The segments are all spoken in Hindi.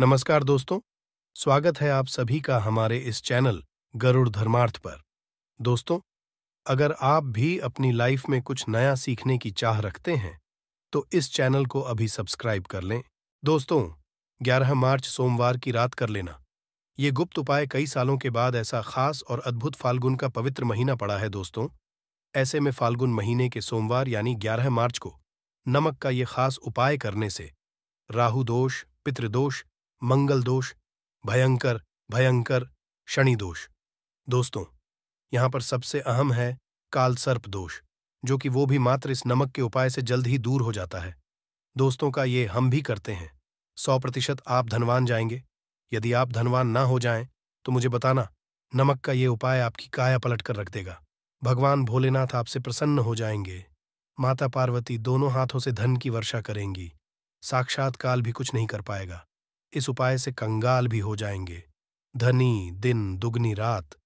नमस्कार दोस्तों स्वागत है आप सभी का हमारे इस चैनल गरुड़ धर्मार्थ पर दोस्तों अगर आप भी अपनी लाइफ में कुछ नया सीखने की चाह रखते हैं तो इस चैनल को अभी सब्सक्राइब कर लें दोस्तों 11 मार्च सोमवार की रात कर लेना ये गुप्त उपाय कई सालों के बाद ऐसा खास और अद्भुत फाल्गुन का पवित्र महीना पड़ा है दोस्तों ऐसे में फाल्गुन महीने के सोमवार यानी 11 मार्च को नमक का ये खास उपाय करने से राहु दोष पितृदोष मंगल दोष भयंकर भयंकर शनि दोष दोस्तों यहां पर सबसे अहम है कालसर्प दोष जो कि वो भी मात्र इस नमक के उपाय से जल्द ही दूर हो जाता है दोस्तों का ये हम भी करते हैं सौ प्रतिशत आप धनवान जाएंगे यदि आप धनवान ना हो जाएं तो मुझे बताना नमक का ये उपाय आपकी काया पलट कर रख देगा भगवान भोलेनाथ आपसे प्रसन्न हो जाएंगे माता पार्वती दोनों हाथों से धन की वर्षा करेंगी साक्षात भी कुछ नहीं कर पाएगा इस उपाय से कंगाल भी हो जाएंगे धनी दिन दुगनी रात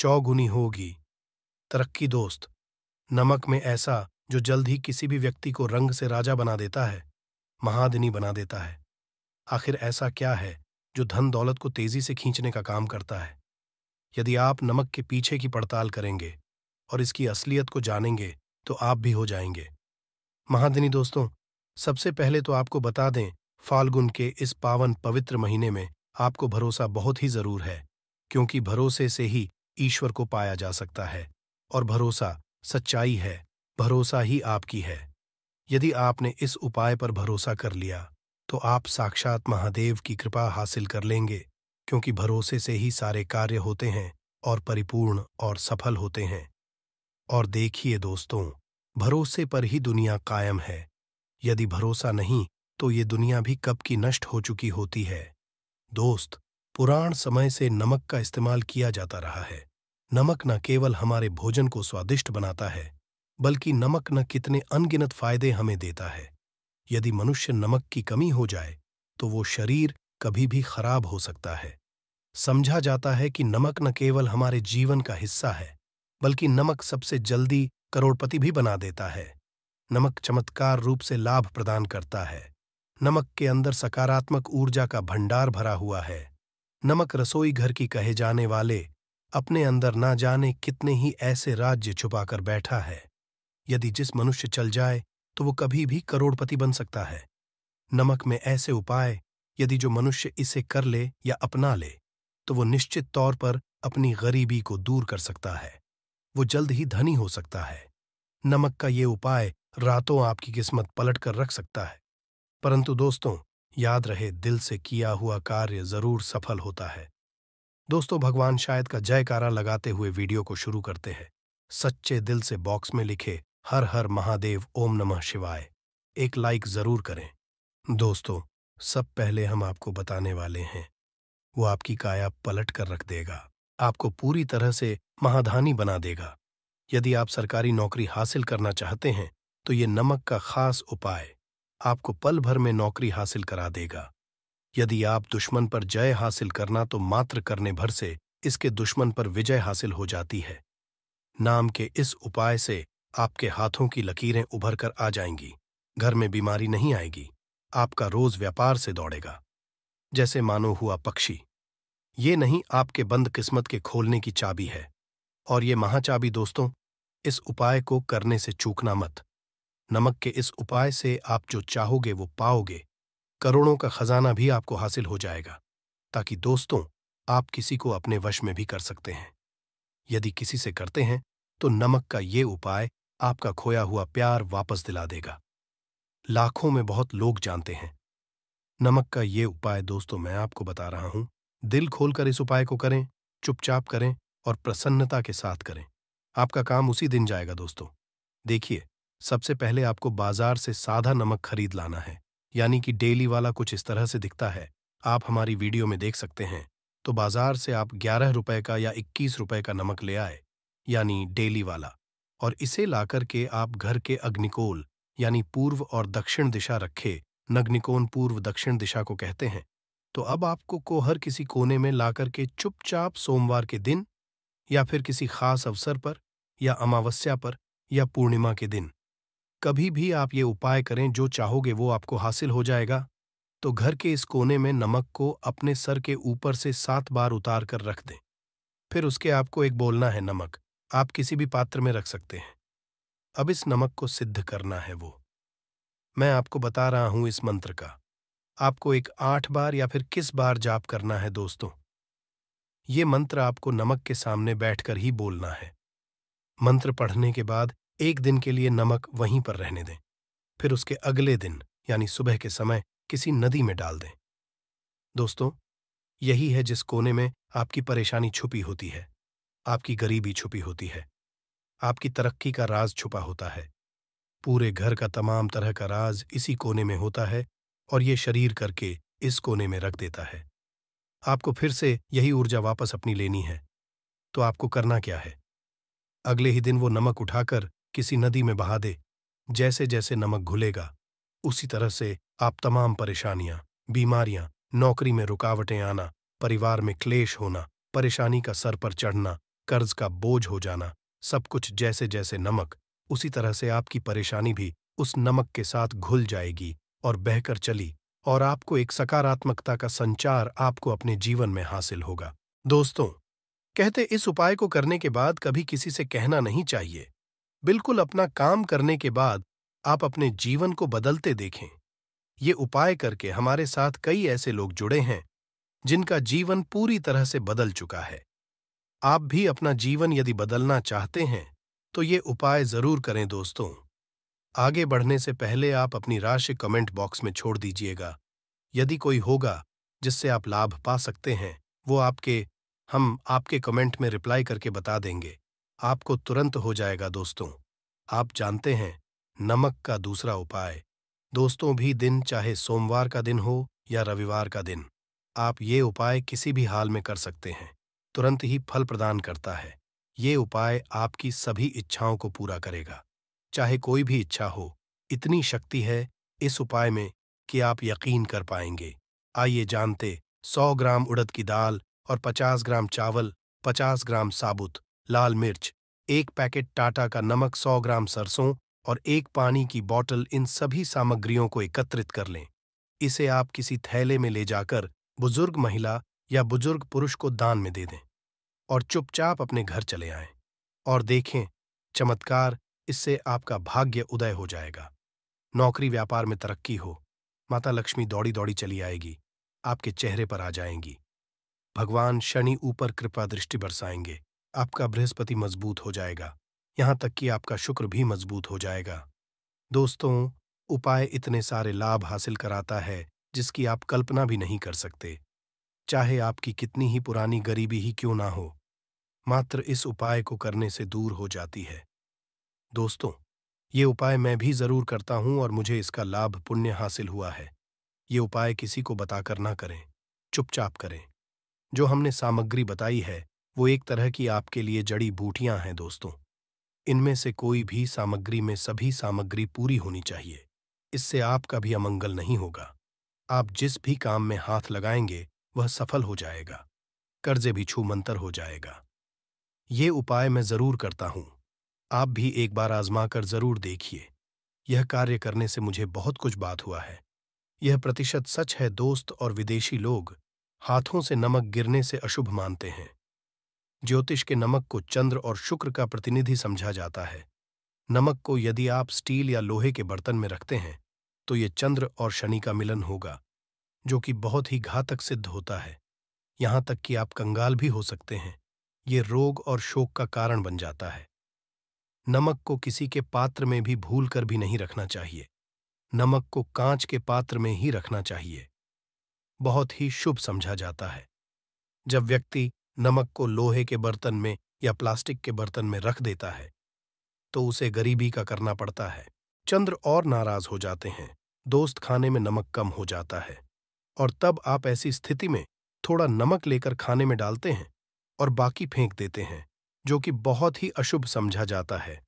चौगुनी होगी तरक्की दोस्त नमक में ऐसा जो जल्द ही किसी भी व्यक्ति को रंग से राजा बना देता है महादिनी बना देता है आखिर ऐसा क्या है जो धन दौलत को तेजी से खींचने का काम करता है यदि आप नमक के पीछे की पड़ताल करेंगे और इसकी असलियत को जानेंगे तो आप भी हो जाएंगे महादिनी दोस्तों सबसे पहले तो आपको बता दें फाल्गुन के इस पावन पवित्र महीने में आपको भरोसा बहुत ही जरूर है क्योंकि भरोसे से ही ईश्वर को पाया जा सकता है और भरोसा सच्चाई है भरोसा ही आपकी है यदि आपने इस उपाय पर भरोसा कर लिया तो आप साक्षात महादेव की कृपा हासिल कर लेंगे क्योंकि भरोसे से ही सारे कार्य होते हैं और परिपूर्ण और सफल होते हैं और देखिए दोस्तों भरोसे पर ही दुनिया कायम है यदि भरोसा नहीं तो ये दुनिया भी कब की नष्ट हो चुकी होती है दोस्त पुराण समय से नमक का इस्तेमाल किया जाता रहा है नमक न केवल हमारे भोजन को स्वादिष्ट बनाता है बल्कि नमक न कितने अनगिनत फायदे हमें देता है यदि मनुष्य नमक की कमी हो जाए तो वो शरीर कभी भी खराब हो सकता है समझा जाता है कि नमक न केवल हमारे जीवन का हिस्सा है बल्कि नमक सबसे जल्दी करोड़पति भी बना देता है नमक चमत्कार रूप से लाभ प्रदान करता है नमक के अंदर सकारात्मक ऊर्जा का भंडार भरा हुआ है नमक रसोई घर की कहे जाने वाले अपने अंदर ना जाने कितने ही ऐसे राज्य छुपाकर बैठा है यदि जिस मनुष्य चल जाए तो वो कभी भी करोड़पति बन सकता है नमक में ऐसे उपाय यदि जो मनुष्य इसे कर ले या अपना ले तो वो निश्चित तौर पर अपनी गरीबी को दूर कर सकता है वो जल्द ही धनी हो सकता है नमक का ये उपाय रातों आपकी किस्मत पलट कर रख सकता है परंतु दोस्तों याद रहे दिल से किया हुआ कार्य जरूर सफल होता है दोस्तों भगवान शायद का जयकारा लगाते हुए वीडियो को शुरू करते हैं सच्चे दिल से बॉक्स में लिखे हर हर महादेव ओम नमः शिवाय एक लाइक जरूर करें दोस्तों सब पहले हम आपको बताने वाले हैं वो आपकी काया पलट कर रख देगा आपको पूरी तरह से महाधानी बना देगा यदि आप सरकारी नौकरी हासिल करना चाहते हैं तो ये नमक का खास उपाय आपको पल भर में नौकरी हासिल करा देगा यदि आप दुश्मन पर जय हासिल करना तो मात्र करने भर से इसके दुश्मन पर विजय हासिल हो जाती है नाम के इस उपाय से आपके हाथों की लकीरें उभर कर आ जाएंगी घर में बीमारी नहीं आएगी आपका रोज व्यापार से दौड़ेगा जैसे मानो हुआ पक्षी ये नहीं आपके बंद किस्मत के खोलने की चाबी है और ये महाचाबी दोस्तों इस उपाय को करने से चूकना मत नमक के इस उपाय से आप जो चाहोगे वो पाओगे करोड़ों का खजाना भी आपको हासिल हो जाएगा ताकि दोस्तों आप किसी को अपने वश में भी कर सकते हैं यदि किसी से करते हैं तो नमक का ये उपाय आपका खोया हुआ प्यार वापस दिला देगा लाखों में बहुत लोग जानते हैं नमक का ये उपाय दोस्तों मैं आपको बता रहा हूं दिल खोलकर इस उपाय को करें चुपचाप करें और प्रसन्नता के साथ करें आपका काम उसी दिन जाएगा दोस्तों देखिए सबसे पहले आपको बाजार से साधा नमक खरीद लाना है यानी कि डेली वाला कुछ इस तरह से दिखता है आप हमारी वीडियो में देख सकते हैं तो बाजार से आप ग्यारह रुपए का या इक्कीस रुपए का नमक ले आए यानी डेली वाला और इसे लाकर के आप घर के अग्निकोल यानी पूर्व और दक्षिण दिशा रखे नग्निकोन पूर्व दक्षिण दिशा को कहते हैं तो अब आपको को हर किसी कोने में लाकर के चुपचाप सोमवार के दिन या फिर किसी खास अवसर पर या अमावस्या पर या पूर्णिमा के दिन कभी भी आप ये उपाय करें जो चाहोगे वो आपको हासिल हो जाएगा तो घर के इस कोने में नमक को अपने सर के ऊपर से सात बार उतार कर रख दें फिर उसके आपको एक बोलना है नमक आप किसी भी पात्र में रख सकते हैं अब इस नमक को सिद्ध करना है वो मैं आपको बता रहा हूं इस मंत्र का आपको एक आठ बार या फिर किस बार जाप करना है दोस्तों ये मंत्र आपको नमक के सामने बैठकर ही बोलना है मंत्र पढ़ने के बाद एक दिन के लिए नमक वहीं पर रहने दें फिर उसके अगले दिन यानी सुबह के समय किसी नदी में डाल दें दोस्तों यही है जिस कोने में आपकी परेशानी छुपी होती है आपकी गरीबी छुपी होती है आपकी तरक्की का राज छुपा होता है पूरे घर का तमाम तरह का राज इसी कोने में होता है और ये शरीर करके इस कोने में रख देता है आपको फिर से यही ऊर्जा वापस अपनी लेनी है तो आपको करना क्या है अगले ही दिन वो नमक उठाकर किसी नदी में बहा दे जैसे जैसे नमक घुलेगा उसी तरह से आप तमाम परेशानियां बीमारियां नौकरी में रुकावटें आना परिवार में क्लेश होना परेशानी का सर पर चढ़ना कर्ज का बोझ हो जाना सब कुछ जैसे जैसे नमक उसी तरह से आपकी परेशानी भी उस नमक के साथ घुल जाएगी और बहकर चली और आपको एक सकारात्मकता का संचार आपको अपने जीवन में हासिल होगा दोस्तों कहते इस उपाय को करने के बाद कभी किसी से कहना नहीं चाहिए बिल्कुल अपना काम करने के बाद आप अपने जीवन को बदलते देखें ये उपाय करके हमारे साथ कई ऐसे लोग जुड़े हैं जिनका जीवन पूरी तरह से बदल चुका है आप भी अपना जीवन यदि बदलना चाहते हैं तो ये उपाय जरूर करें दोस्तों आगे बढ़ने से पहले आप अपनी राशि कमेंट बॉक्स में छोड़ दीजिएगा यदि कोई होगा जिससे आप लाभ पा सकते हैं वो आपके हम आपके कमेंट में रिप्लाई करके बता देंगे आपको तुरंत हो जाएगा दोस्तों आप जानते हैं नमक का दूसरा उपाय दोस्तों भी दिन चाहे सोमवार का दिन हो या रविवार का दिन आप ये उपाय किसी भी हाल में कर सकते हैं तुरंत ही फल प्रदान करता है ये उपाय आपकी सभी इच्छाओं को पूरा करेगा चाहे कोई भी इच्छा हो इतनी शक्ति है इस उपाय में कि आप यकीन कर पाएंगे आइए जानते 100 ग्राम उड़द की दाल और 50 ग्राम चावल 50 ग्राम साबुत लाल मिर्च एक पैकेट टाटा का नमक 100 ग्राम सरसों और एक पानी की बोतल इन सभी सामग्रियों को एकत्रित कर लें इसे आप किसी थैले में ले जाकर बुजुर्ग महिला या बुजुर्ग पुरुष को दान में दे दें और चुपचाप अपने घर चले आएं और देखें चमत्कार इससे आपका भाग्य उदय हो जाएगा नौकरी व्यापार में तरक्की हो माता लक्ष्मी दौड़ी दौड़ी चली आएगी आपके चेहरे पर आ जाएंगी भगवान शनि ऊपर कृपा दृष्टि बरसाएंगे आपका बृहस्पति मजबूत हो जाएगा यहाँ तक कि आपका शुक्र भी मजबूत हो जाएगा दोस्तों उपाय इतने सारे लाभ हासिल कराता है जिसकी आप कल्पना भी नहीं कर सकते चाहे आपकी कितनी ही पुरानी गरीबी ही क्यों ना हो मात्र इस उपाय को करने से दूर हो जाती है दोस्तों ये उपाय मैं भी जरूर करता हूं और मुझे इसका लाभ पुण्य हासिल हुआ है ये उपाय किसी को बताकर ना करें चुपचाप करें जो हमने सामग्री बताई है वो एक तरह की आपके लिए जड़ी बूटियां हैं दोस्तों इनमें से कोई भी सामग्री में सभी सामग्री पूरी होनी चाहिए इससे आपका भी अमंगल नहीं होगा आप जिस भी काम में हाथ लगाएंगे वह सफल हो जाएगा कर्जे भी छू मंतर हो जाएगा ये उपाय मैं जरूर करता हूं आप भी एक बार आजमा कर जरूर देखिए यह कार्य करने से मुझे बहुत कुछ बात हुआ है यह प्रतिशत सच है दोस्त और विदेशी लोग हाथों से नमक गिरने से अशुभ मानते हैं ज्योतिष के नमक को चंद्र और शुक्र का प्रतिनिधि समझा जाता है नमक को यदि आप स्टील या लोहे के बर्तन में रखते हैं तो ये चंद्र और शनि का मिलन होगा जो कि बहुत ही घातक सिद्ध होता है यहां तक कि आप कंगाल भी हो सकते हैं ये रोग और शोक का कारण बन जाता है नमक को किसी के पात्र में भी भूल कर भी नहीं रखना चाहिए नमक को कांच के पात्र में ही रखना चाहिए बहुत ही शुभ समझा जाता है जब व्यक्ति नमक को लोहे के बर्तन में या प्लास्टिक के बर्तन में रख देता है तो उसे गरीबी का करना पड़ता है चंद्र और नाराज हो जाते हैं दोस्त खाने में नमक कम हो जाता है और तब आप ऐसी स्थिति में थोड़ा नमक लेकर खाने में डालते हैं और बाकी फेंक देते हैं जो कि बहुत ही अशुभ समझा जाता है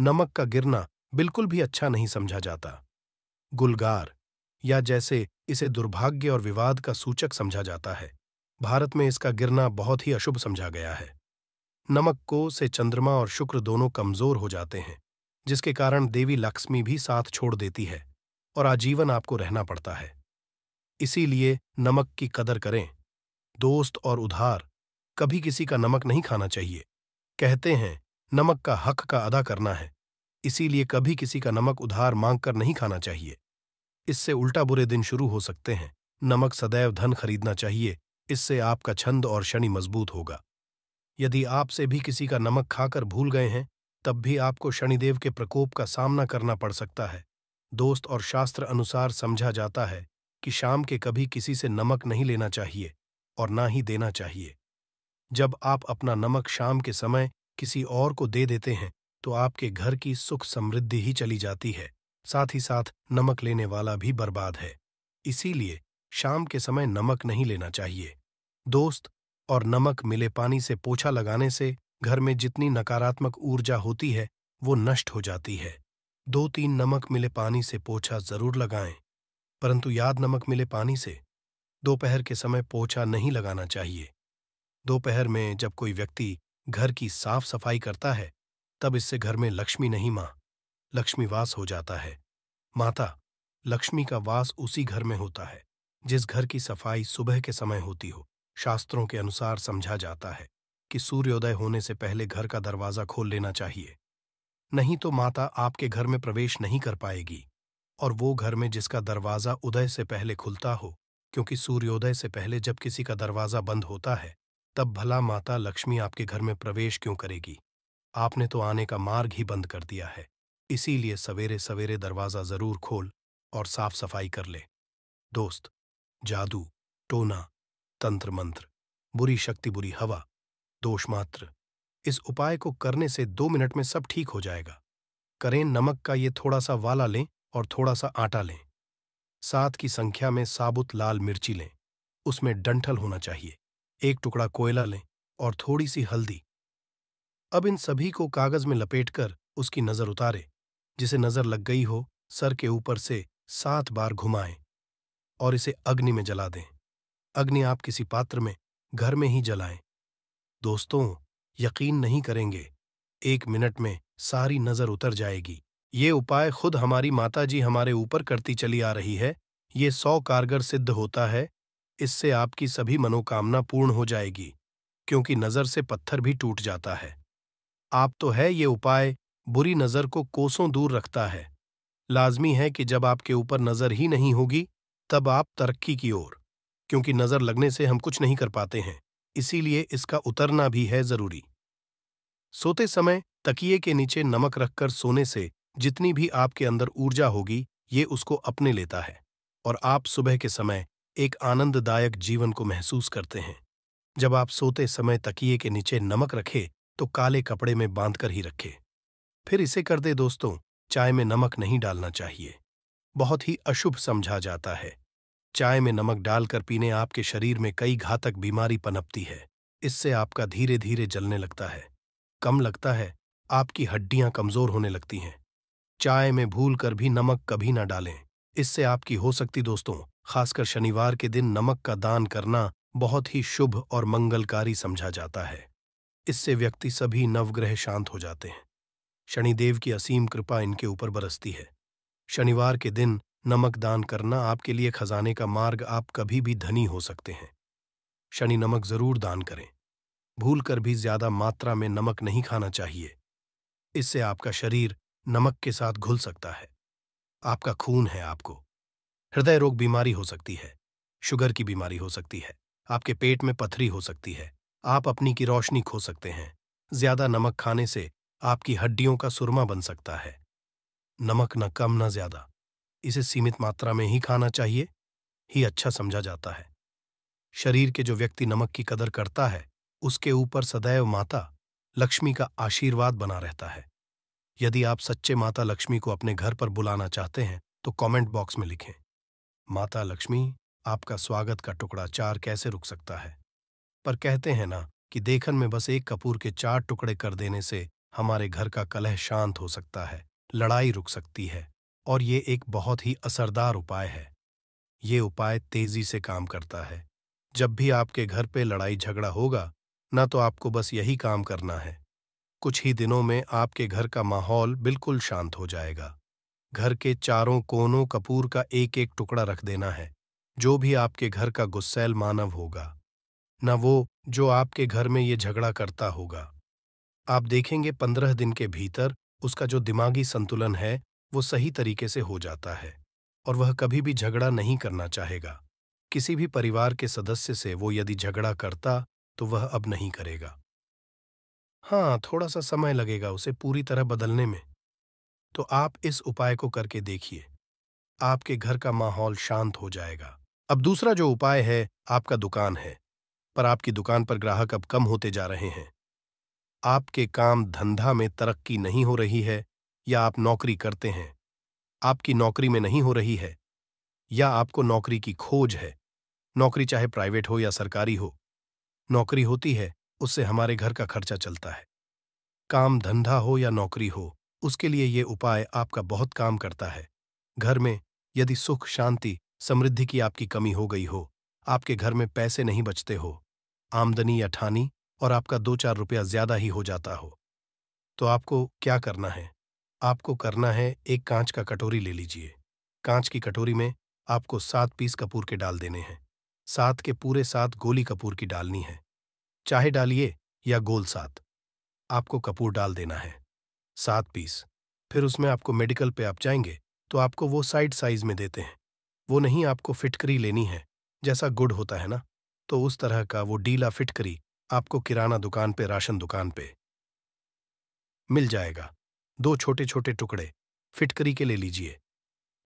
नमक का गिरना बिल्कुल भी अच्छा नहीं समझा जाता गुलगार या जैसे इसे दुर्भाग्य और विवाद का सूचक समझा जाता है भारत में इसका गिरना बहुत ही अशुभ समझा गया है नमक को से चंद्रमा और शुक्र दोनों कमजोर हो जाते हैं जिसके कारण देवी लक्ष्मी भी साथ छोड़ देती है और आजीवन आपको रहना पड़ता है इसीलिए नमक की कदर करें दोस्त और उधार कभी किसी का नमक नहीं खाना चाहिए कहते हैं नमक का हक का अदा करना है इसीलिए कभी किसी का नमक उधार मांग कर नहीं खाना चाहिए इससे उल्टा बुरे दिन शुरू हो सकते हैं नमक सदैव धन खरीदना चाहिए इससे आपका छंद और शनि मजबूत होगा यदि आपसे भी किसी का नमक खाकर भूल गए हैं तब भी आपको शनिदेव के प्रकोप का सामना करना पड़ सकता है दोस्त और शास्त्र अनुसार समझा जाता है कि शाम के कभी किसी से नमक नहीं लेना चाहिए और ना ही देना चाहिए जब आप अपना नमक शाम के समय किसी और को दे देते हैं तो आपके घर की सुख समृद्धि ही चली जाती है साथ ही साथ नमक लेने वाला भी बर्बाद है इसीलिए शाम के समय नमक नहीं लेना चाहिए दोस्त और नमक मिले पानी से पोछा लगाने से घर में जितनी नकारात्मक ऊर्जा होती है वो नष्ट हो जाती है दो तीन नमक मिले पानी से पोछा जरूर लगाएं परंतु याद नमक मिले पानी से दोपहर के समय पोछा नहीं लगाना चाहिए दोपहर में जब कोई व्यक्ति घर की साफ सफाई करता है तब इससे घर में लक्ष्मी नहीं मां लक्ष्मीवास हो जाता है माता लक्ष्मी का वास उसी घर में होता है जिस घर की सफाई सुबह के समय होती हो शास्त्रों के अनुसार समझा जाता है कि सूर्योदय होने से पहले घर का दरवाजा खोल लेना चाहिए नहीं तो माता आपके घर में प्रवेश नहीं कर पाएगी और वो घर में जिसका दरवाजा उदय से पहले खुलता हो क्योंकि सूर्योदय से पहले जब किसी का दरवाजा बंद होता है तब भला माता लक्ष्मी आपके घर में प्रवेश क्यों करेगी आपने तो आने का मार्ग ही बंद कर दिया है इसीलिए सवेरे सवेरे दरवाजा जरूर खोल और साफ सफाई कर ले दोस्त जादू टोना तंत्र मंत्र बुरी शक्ति बुरी हवा दोष मात्र इस उपाय को करने से दो मिनट में सब ठीक हो जाएगा करें नमक का ये थोड़ा सा वाला लें और थोड़ा सा आटा लें सात की संख्या में साबुत लाल मिर्ची लें उसमें डंठल होना चाहिए एक टुकड़ा कोयला लें और थोड़ी सी हल्दी अब इन सभी को कागज में लपेटकर उसकी नजर उतारे जिसे नजर लग गई हो सर के ऊपर से सात बार घुमाएं और इसे अग्नि में जला दें अग्नि आप किसी पात्र में घर में ही जलाएं दोस्तों यकीन नहीं करेंगे एक मिनट में सारी नजर उतर जाएगी ये उपाय खुद हमारी माताजी हमारे ऊपर करती चली आ रही है ये सौ कारगर सिद्ध होता है इससे आपकी सभी मनोकामना पूर्ण हो जाएगी क्योंकि नजर से पत्थर भी टूट जाता है आप तो है ये उपाय बुरी नजर को कोसों दूर रखता है लाजमी है कि जब आपके ऊपर नजर ही नहीं होगी तब आप तरक्की की ओर क्योंकि नजर लगने से हम कुछ नहीं कर पाते हैं इसीलिए इसका उतरना भी है जरूरी सोते समय तकिए के नीचे नमक रखकर सोने से जितनी भी आपके अंदर ऊर्जा होगी ये उसको अपने लेता है और आप सुबह के समय एक आनंददायक जीवन को महसूस करते हैं जब आप सोते समय तकिए के नीचे नमक रखे तो काले कपड़े में बांधकर ही रखे फिर इसे कर दे दोस्तों चाय में नमक नहीं डालना चाहिए बहुत ही अशुभ समझा जाता है चाय में नमक डालकर पीने आपके शरीर में कई घातक बीमारी पनपती है इससे आपका धीरे धीरे जलने लगता है कम लगता है आपकी हड्डियां कमजोर होने लगती हैं चाय में भूल कर भी नमक कभी ना डालें इससे आपकी हो सकती दोस्तों खासकर शनिवार के दिन नमक का दान करना बहुत ही शुभ और मंगलकारी समझा जाता है इससे व्यक्ति सभी नवग्रह शांत हो जाते हैं शनिदेव की असीम कृपा इनके ऊपर बरसती है शनिवार के दिन नमक दान करना आपके लिए खजाने का मार्ग आप कभी भी धनी हो सकते हैं शनि नमक जरूर दान करें भूल कर भी ज्यादा मात्रा में नमक नहीं खाना चाहिए इससे आपका शरीर नमक के साथ घुल सकता है आपका खून है आपको हृदय रोग बीमारी हो सकती है शुगर की बीमारी हो सकती है आपके पेट में पथरी हो सकती है आप अपनी की रोशनी खो सकते हैं ज्यादा नमक खाने से आपकी हड्डियों का सुरमा बन सकता है नमक न कम न ज्यादा इसे सीमित मात्रा में ही खाना चाहिए ही अच्छा समझा जाता है शरीर के जो व्यक्ति नमक की कदर करता है उसके ऊपर सदैव माता लक्ष्मी का आशीर्वाद बना रहता है यदि आप सच्चे माता लक्ष्मी को अपने घर पर बुलाना चाहते हैं तो कमेंट बॉक्स में लिखें माता लक्ष्मी आपका स्वागत का टुकड़ा चार कैसे रुक सकता है पर कहते हैं ना कि देखन में बस एक कपूर के चार टुकड़े कर देने से हमारे घर का कलह शांत हो सकता है लड़ाई रुक सकती है और ये एक बहुत ही असरदार उपाय है ये उपाय तेजी से काम करता है जब भी आपके घर पे लड़ाई झगड़ा होगा ना तो आपको बस यही काम करना है कुछ ही दिनों में आपके घर का माहौल बिल्कुल शांत हो जाएगा घर के चारों कोनों कपूर का एक एक टुकड़ा रख देना है जो भी आपके घर का गुस्सैल मानव होगा न वो जो आपके घर में ये झगड़ा करता होगा आप देखेंगे पंद्रह दिन के भीतर उसका जो दिमागी संतुलन है वो सही तरीके से हो जाता है और वह कभी भी झगड़ा नहीं करना चाहेगा किसी भी परिवार के सदस्य से वो यदि झगड़ा करता तो वह अब नहीं करेगा हाँ थोड़ा सा समय लगेगा उसे पूरी तरह बदलने में तो आप इस उपाय को करके देखिए आपके घर का माहौल शांत हो जाएगा अब दूसरा जो उपाय है आपका दुकान है पर आपकी दुकान पर ग्राहक अब कम होते जा रहे हैं आपके काम धंधा में तरक्की नहीं हो रही है या आप नौकरी करते हैं आपकी नौकरी में नहीं हो रही है या आपको नौकरी की खोज है नौकरी चाहे प्राइवेट हो या सरकारी हो नौकरी होती है उससे हमारे घर का खर्चा चलता है काम धंधा हो या नौकरी हो उसके लिए ये उपाय आपका बहुत काम करता है घर में यदि सुख शांति समृद्धि की आपकी कमी हो गई हो आपके घर में पैसे नहीं बचते हो आमदनी या ठानी और आपका दो चार रुपया ज्यादा ही हो जाता हो तो आपको क्या करना है आपको करना है एक कांच का कटोरी ले लीजिए कांच की कटोरी में आपको सात पीस कपूर के डाल देने हैं सात के पूरे सात गोली कपूर की डालनी है चाहे डालिए या गोल सात आपको कपूर डाल देना है सात पीस फिर उसमें आपको मेडिकल पे आप जाएंगे तो आपको वो साइड साइज में देते हैं वो नहीं आपको फिटकरी लेनी है जैसा गुड़ होता है ना तो उस तरह का वो डीला फिटकरी आपको किराना दुकान पे राशन दुकान पे मिल जाएगा दो छोटे छोटे टुकड़े फिटकरी के ले लीजिए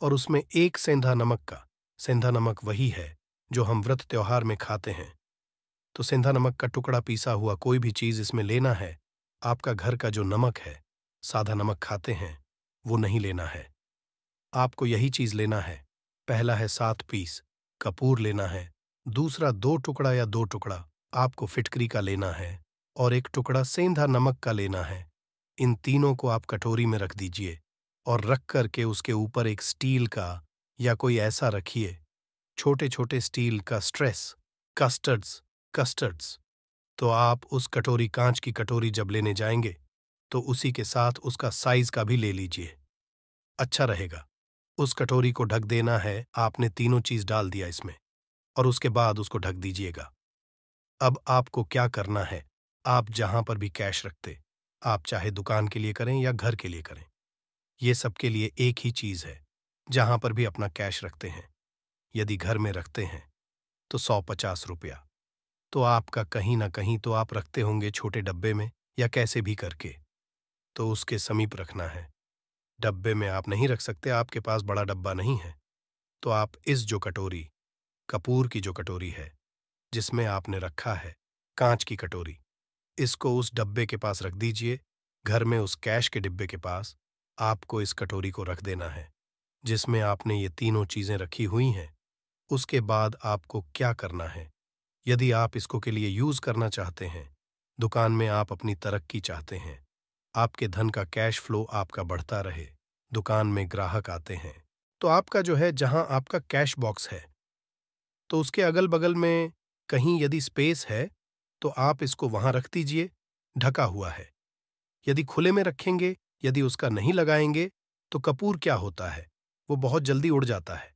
और उसमें एक सेंधा नमक का सेंधा नमक वही है जो हम व्रत त्यौहार में खाते हैं तो सेंधा नमक का टुकड़ा पीसा हुआ कोई भी चीज इसमें लेना है आपका घर का जो नमक है सादा नमक खाते हैं वो नहीं लेना है आपको यही चीज लेना है पहला है सात पीस कपूर लेना है दूसरा दो टुकड़ा या दो टुकड़ा आपको फिटकरी का लेना है और एक टुकड़ा सेंधा नमक का लेना है इन तीनों को आप कटोरी में रख दीजिए और रख करके उसके ऊपर एक स्टील का या कोई ऐसा रखिए छोटे छोटे स्टील का स्ट्रेस कस्टर्ड्स कस्टर्ड्स तो आप उस कटोरी कांच की कटोरी जब लेने जाएंगे तो उसी के साथ उसका साइज का भी ले लीजिए अच्छा रहेगा उस कटोरी को ढक देना है आपने तीनों चीज डाल दिया इसमें और उसके बाद उसको ढक दीजिएगा अब आपको क्या करना है आप जहां पर भी कैश रखते आप चाहे दुकान के लिए करें या घर के लिए करें ये सबके लिए एक ही चीज है जहां पर भी अपना कैश रखते हैं यदि घर में रखते हैं तो सौ पचास रुपया तो आपका कहीं ना कहीं तो आप रखते होंगे छोटे डब्बे में या कैसे भी करके तो उसके समीप रखना है डब्बे में आप नहीं रख सकते आपके पास बड़ा डब्बा नहीं है तो आप इस जो कटोरी कपूर की जो कटोरी है जिसमें आपने रखा है कांच की कटोरी इसको उस डब्बे के पास रख दीजिए घर में उस कैश के डिब्बे के पास आपको इस कटोरी को रख देना है जिसमें आपने ये तीनों चीजें रखी हुई हैं उसके बाद आपको क्या करना है यदि आप इसको के लिए यूज करना चाहते हैं दुकान में आप अपनी तरक्की चाहते हैं आपके धन का कैश फ्लो आपका बढ़ता रहे दुकान में ग्राहक आते हैं तो आपका जो है जहां आपका कैश बॉक्स है तो उसके अगल बगल में कहीं यदि स्पेस है तो आप इसको वहां रख दीजिए ढका हुआ है यदि खुले में रखेंगे यदि उसका नहीं लगाएंगे तो कपूर क्या होता है वो बहुत जल्दी उड़ जाता है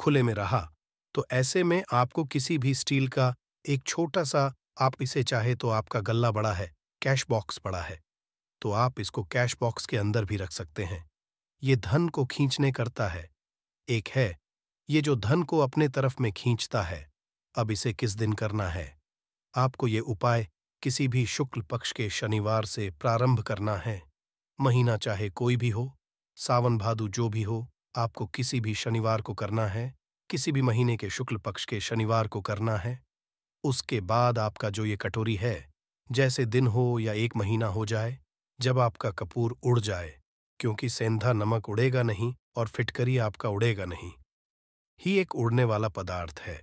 खुले में रहा तो ऐसे में आपको किसी भी स्टील का एक छोटा सा आप इसे चाहे तो आपका गल्ला बड़ा है कैश बॉक्स बड़ा है तो आप इसको कैश बॉक्स के अंदर भी रख सकते हैं ये धन को खींचने करता है एक है ये जो धन को अपने तरफ में खींचता है अब इसे किस दिन करना है आपको ये उपाय किसी भी शुक्ल पक्ष के शनिवार से प्रारंभ करना है महीना चाहे कोई भी हो सावन भादु जो भी हो आपको किसी भी शनिवार को करना है किसी भी महीने के शुक्ल पक्ष के शनिवार को करना है उसके बाद आपका जो ये कटोरी है जैसे दिन हो या एक महीना हो जाए जब आपका कपूर उड़ जाए क्योंकि सेंधा नमक उड़ेगा नहीं और फिटकरी आपका उड़ेगा नहीं ही एक उड़ने वाला पदार्थ है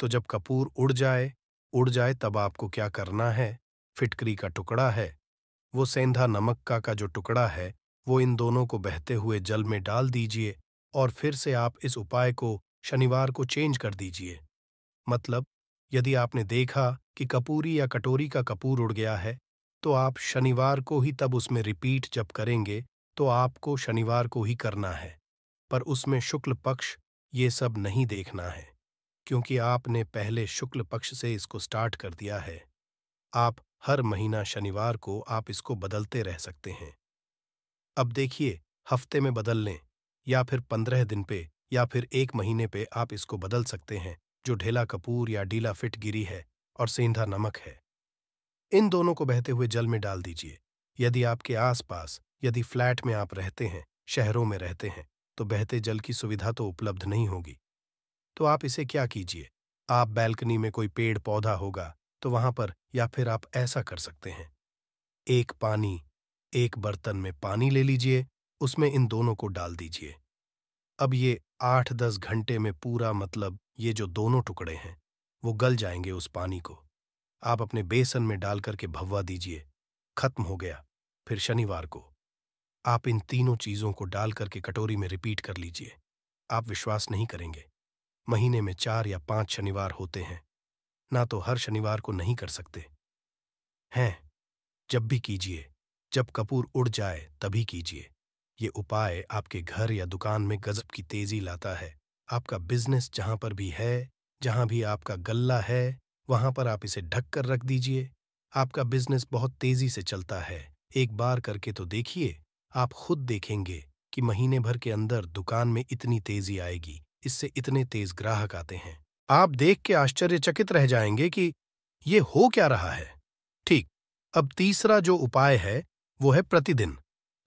तो जब कपूर उड़ जाए उड़ जाए तब आपको क्या करना है फिटकरी का टुकड़ा है वो सेंधा नमक्का का जो टुकड़ा है वो इन दोनों को बहते हुए जल में डाल दीजिए और फिर से आप इस उपाय को शनिवार को चेंज कर दीजिए मतलब यदि आपने देखा कि कपूरी या कटोरी का कपूर उड़ गया है तो आप शनिवार को ही तब उसमें रिपीट जब करेंगे तो आपको शनिवार को ही करना है पर उसमें शुक्ल पक्ष ये सब नहीं देखना है क्योंकि आपने पहले शुक्ल पक्ष से इसको स्टार्ट कर दिया है आप हर महीना शनिवार को आप इसको बदलते रह सकते हैं अब देखिए हफ्ते में बदल लें या फिर पंद्रह दिन पे या फिर एक महीने पे आप इसको बदल सकते हैं जो ढेला कपूर या डीला फिट गिरी है और सेंधा नमक है इन दोनों को बहते हुए जल में डाल दीजिए यदि आपके आसपास यदि फ्लैट में आप रहते हैं शहरों में रहते हैं तो बहते जल की सुविधा तो उपलब्ध नहीं होगी तो आप इसे क्या कीजिए आप बैल्कनी में कोई पेड़ पौधा होगा तो वहां पर या फिर आप ऐसा कर सकते हैं एक पानी एक बर्तन में पानी ले लीजिए उसमें इन दोनों को डाल दीजिए अब ये आठ दस घंटे में पूरा मतलब ये जो दोनों टुकड़े हैं वो गल जाएंगे उस पानी को आप अपने बेसन में डाल करके भववा दीजिए खत्म हो गया फिर शनिवार को आप इन तीनों चीजों को डाल करके कटोरी में रिपीट कर लीजिए आप विश्वास नहीं करेंगे महीने में चार या पांच शनिवार होते हैं ना तो हर शनिवार को नहीं कर सकते हैं जब भी कीजिए जब कपूर उड़ जाए तभी कीजिए ये उपाय आपके घर या दुकान में गजब की तेजी लाता है आपका बिजनेस जहां पर भी है जहां भी आपका गल्ला है वहां पर आप इसे ढक कर रख दीजिए आपका बिजनेस बहुत तेजी से चलता है एक बार करके तो देखिए आप खुद देखेंगे कि महीने भर के अंदर दुकान में इतनी तेजी आएगी इससे इतने तेज ग्राहक आते हैं आप देख के आश्चर्यचकित रह जाएंगे कि ये हो क्या रहा है ठीक अब तीसरा जो उपाय है वो है प्रतिदिन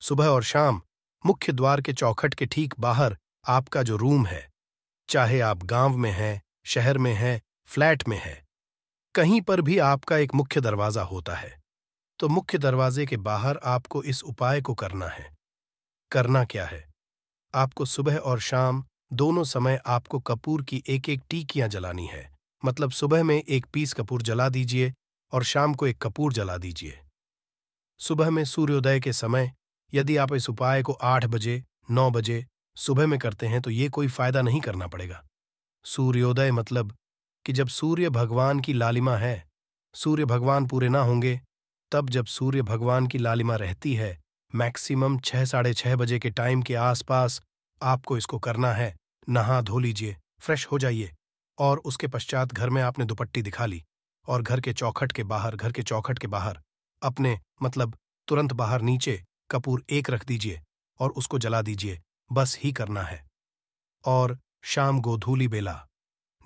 सुबह और शाम मुख्य द्वार के चौखट के ठीक बाहर आपका जो रूम है चाहे आप गांव में हैं शहर में हैं फ्लैट में है कहीं पर भी आपका एक मुख्य दरवाजा होता है तो मुख्य दरवाजे के बाहर आपको इस उपाय को करना है करना क्या है आपको सुबह और शाम दोनों समय आपको कपूर की एक एक टीकियां जलानी है मतलब सुबह में एक पीस कपूर जला दीजिए और शाम को एक कपूर जला दीजिए सुबह में सूर्योदय के समय यदि आप इस उपाय को आठ बजे नौ बजे सुबह में करते हैं तो ये कोई फायदा नहीं करना पड़ेगा सूर्योदय मतलब कि जब सूर्य भगवान की लालिमा है सूर्य भगवान पूरे ना होंगे तब जब सूर्य भगवान की लालिमा रहती है मैक्सिमम छह साढ़े छह बजे के टाइम के आसपास आपको इसको करना है नहा धो लीजिए फ्रेश हो जाइए और उसके पश्चात घर में आपने दुपट्टी दिखा ली और घर के चौखट के बाहर घर के चौखट के बाहर अपने मतलब तुरंत बाहर नीचे कपूर एक रख दीजिए और उसको जला दीजिए बस ही करना है और शाम गो धूली बेला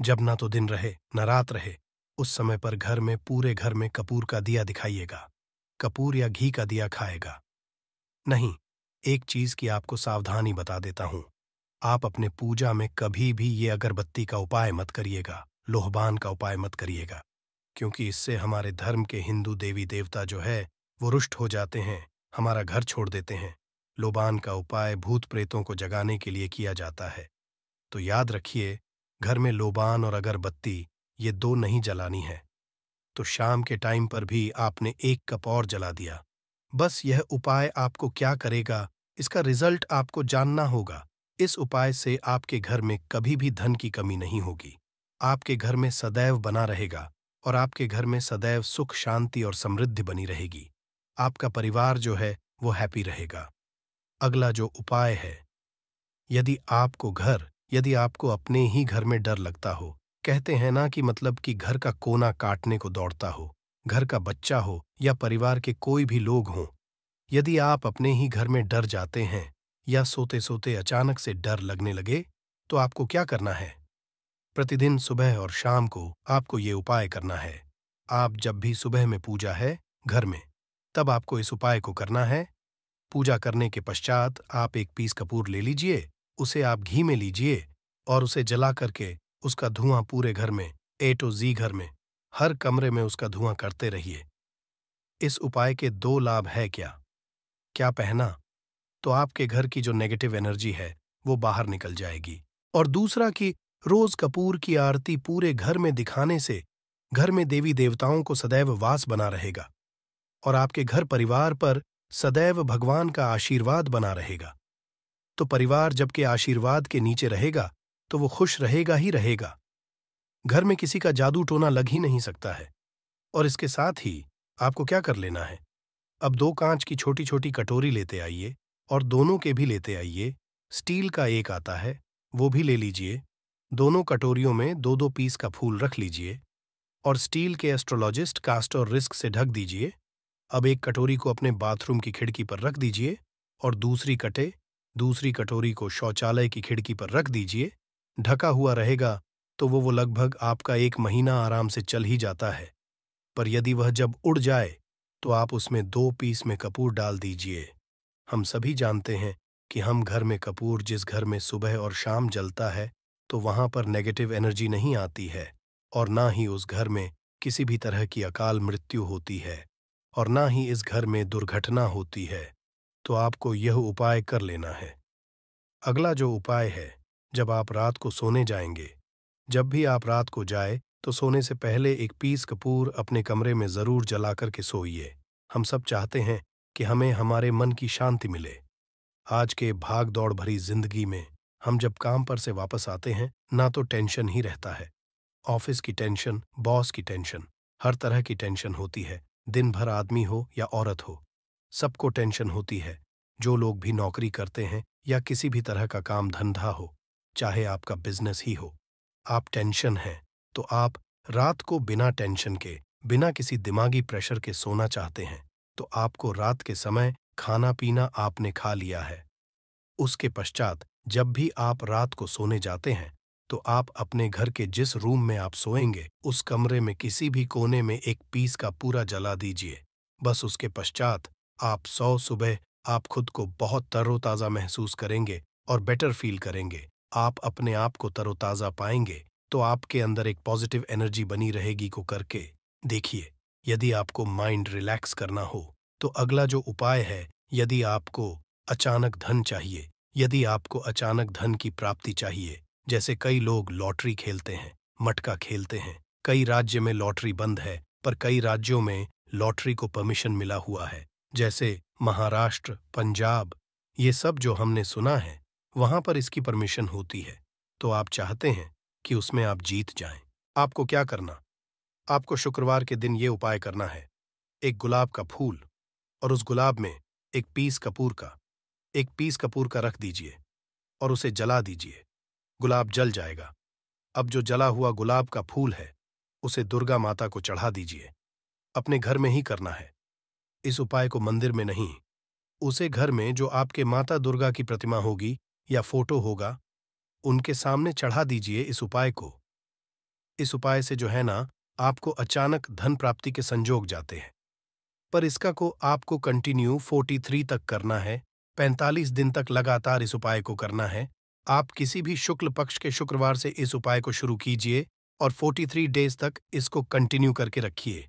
जब ना तो दिन रहे न रात रहे उस समय पर घर में पूरे घर में कपूर का दिया दिखाइएगा कपूर या घी का दिया खाएगा नहीं एक चीज की आपको सावधानी बता देता हूं आप अपने पूजा में कभी भी ये अगरबत्ती का उपाय मत करिएगा लोहबान का उपाय मत करिएगा क्योंकि इससे हमारे धर्म के हिंदू देवी देवता जो है वो रुष्ट हो जाते हैं हमारा घर छोड़ देते हैं लोबान का उपाय भूत प्रेतों को जगाने के लिए किया जाता है तो याद रखिए घर में लोबान और अगरबत्ती ये दो नहीं जलानी है तो शाम के टाइम पर भी आपने एक कप और जला दिया बस यह उपाय आपको क्या करेगा इसका रिजल्ट आपको जानना होगा इस उपाय से आपके घर में कभी भी धन की कमी नहीं होगी आपके घर में सदैव बना रहेगा और आपके घर में सदैव सुख शांति और समृद्धि बनी रहेगी आपका परिवार जो है वो हैप्पी रहेगा अगला जो उपाय है यदि आपको घर यदि आपको अपने ही घर में डर लगता हो कहते हैं ना कि मतलब कि घर का कोना काटने को दौड़ता हो घर का बच्चा हो या परिवार के कोई भी लोग हों यदि आप अपने ही घर में डर जाते हैं या सोते सोते अचानक से डर लगने लगे तो आपको क्या करना है प्रतिदिन सुबह और शाम को आपको ये उपाय करना है आप जब भी सुबह में पूजा है घर में तब आपको इस उपाय को करना है पूजा करने के पश्चात आप एक पीस कपूर ले लीजिए उसे आप घी में लीजिए और उसे जला करके उसका धुआं पूरे घर में ए टू जी घर में हर कमरे में उसका धुआं करते रहिए इस उपाय के दो लाभ है क्या क्या पहना तो आपके घर की जो नेगेटिव एनर्जी है वो बाहर निकल जाएगी और दूसरा कि रोज कपूर की आरती पूरे घर में दिखाने से घर में देवी देवताओं को सदैव वास बना रहेगा और आपके घर परिवार पर सदैव भगवान का आशीर्वाद बना रहेगा तो परिवार जबकि आशीर्वाद के नीचे रहेगा तो वो खुश रहेगा ही रहेगा घर में किसी का जादू टोना लग ही नहीं सकता है और इसके साथ ही आपको क्या कर लेना है अब दो कांच की छोटी छोटी कटोरी लेते आइए और दोनों के भी लेते आइए स्टील का एक आता है वो भी ले लीजिए दोनों कटोरियों में दो दो पीस का फूल रख लीजिए और स्टील के एस्ट्रोलॉजिस्ट कास्ट और रिस्क से ढक दीजिए अब एक कटोरी को अपने बाथरूम की खिड़की पर रख दीजिए और दूसरी कटे दूसरी कटोरी को शौचालय की खिड़की पर रख दीजिए ढका हुआ रहेगा तो वो वो लगभग आपका एक महीना आराम से चल ही जाता है पर यदि वह जब उड़ जाए तो आप उसमें दो पीस में कपूर डाल दीजिए हम सभी जानते हैं कि हम घर में कपूर जिस घर में सुबह और शाम जलता है तो वहां पर नेगेटिव एनर्जी नहीं आती है और ना ही उस घर में किसी भी तरह की अकाल मृत्यु होती है और ना ही इस घर में दुर्घटना होती है तो आपको यह उपाय कर लेना है अगला जो उपाय है जब आप रात को सोने जाएंगे जब भी आप रात को जाए तो सोने से पहले एक पीस कपूर अपने कमरे में जरूर जला करके सोइए हम सब चाहते हैं कि हमें हमारे मन की शांति मिले आज के भाग दौड़ भरी जिंदगी में हम जब काम पर से वापस आते हैं ना तो टेंशन ही रहता है ऑफिस की टेंशन बॉस की टेंशन हर तरह की टेंशन होती है दिन भर आदमी हो या औरत हो सबको टेंशन होती है जो लोग भी नौकरी करते हैं या किसी भी तरह का काम धंधा हो चाहे आपका बिजनेस ही हो आप टेंशन हैं तो आप रात को बिना टेंशन के बिना किसी दिमागी प्रेशर के सोना चाहते हैं तो आपको रात के समय खाना पीना आपने खा लिया है उसके पश्चात जब भी आप रात को सोने जाते हैं तो आप अपने घर के जिस रूम में आप सोएंगे उस कमरे में किसी भी कोने में एक पीस का पूरा जला दीजिए बस उसके पश्चात आप सौ सुबह आप खुद को बहुत तरोताज़ा महसूस करेंगे और बेटर फील करेंगे आप अपने आप को तरोताज़ा पाएंगे तो आपके अंदर एक पॉजिटिव एनर्जी बनी रहेगी को करके देखिए यदि आपको माइंड रिलैक्स करना हो तो अगला जो उपाय है यदि आपको अचानक धन चाहिए यदि आपको अचानक धन की प्राप्ति चाहिए जैसे कई लोग लॉटरी खेलते हैं मटका खेलते हैं कई राज्य में लॉटरी बंद है पर कई राज्यों में लॉटरी को परमिशन मिला हुआ है जैसे महाराष्ट्र पंजाब ये सब जो हमने सुना है वहां पर इसकी परमिशन होती है तो आप चाहते हैं कि उसमें आप जीत जाएं। आपको क्या करना आपको शुक्रवार के दिन ये उपाय करना है एक गुलाब का फूल और उस गुलाब में एक पीस कपूर का एक पीस कपूर का रख दीजिए और उसे जला दीजिए गुलाब जल जाएगा अब जो जला हुआ गुलाब का फूल है उसे दुर्गा माता को चढ़ा दीजिए अपने घर में ही करना है इस उपाय को मंदिर में नहीं उसे घर में जो आपके माता दुर्गा की प्रतिमा होगी या फोटो होगा उनके सामने चढ़ा दीजिए इस उपाय को इस उपाय से जो है ना आपको अचानक धन प्राप्ति के संजोग जाते हैं पर इसका को आपको कंटिन्यू 43 तक करना है 45 दिन तक लगातार इस उपाय को करना है आप किसी भी शुक्ल पक्ष के शुक्रवार से इस उपाय को शुरू कीजिए और 43 डेज तक इसको कंटिन्यू करके रखिए